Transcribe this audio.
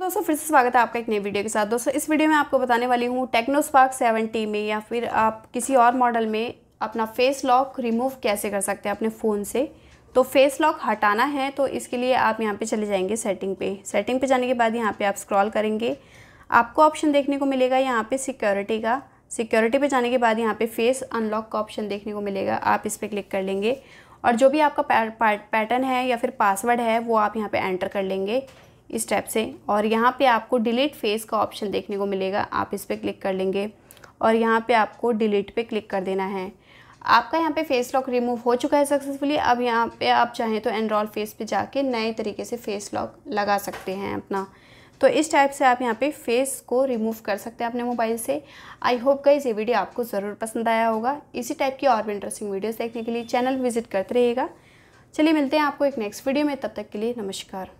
दोस्तों फिर से स्वागत है आपका एक नई वीडियो के साथ दोस्तों इस वीडियो में आपको बताने वाली हूँ टेक्नोस्पार्क टी में या फिर आप किसी और मॉडल में अपना फेस लॉक रिमूव कैसे कर सकते हैं अपने फ़ोन से तो फेस लॉक हटाना है तो इसके लिए आप यहाँ पे चले जाएंगे सेटिंग पे सेटिंग पे जाने के बाद यहाँ पर आप स्क्रॉल करेंगे आपको ऑप्शन देखने को मिलेगा यहाँ पर सिक्योरिटी का सिक्योरिटी पर जाने के बाद यहाँ पे फेस अनलॉक का ऑप्शन देखने को मिलेगा आप इस पर क्लिक कर लेंगे और जो भी आपका पैटर्न है या फिर पासवर्ड है वो आप यहाँ पर एंटर कर लेंगे इस टाइप से और यहाँ पे आपको डिलीट फेस का ऑप्शन देखने को मिलेगा आप इस पर क्लिक कर लेंगे और यहाँ पे आपको डिलीट पे क्लिक कर देना है आपका यहाँ पे फेस लॉक रिमूव हो चुका है सक्सेसफुली अब यहाँ पे आप चाहें तो एनरोल फेस पे जाके नए तरीके से फेस लॉक लगा सकते हैं अपना तो इस टाइप से आप यहाँ पे फेस को रिमूव कर सकते हैं अपने मोबाइल से आई होप गाइज ये वीडियो आपको ज़रूर पसंद आया होगा इसी टाइप की और भी इंटरेस्टिंग वीडियोज़ देखने के लिए चैनल विजिट करते रहिएगा चलिए मिलते हैं आपको एक नेक्स्ट वीडियो में तब तक के लिए नमस्कार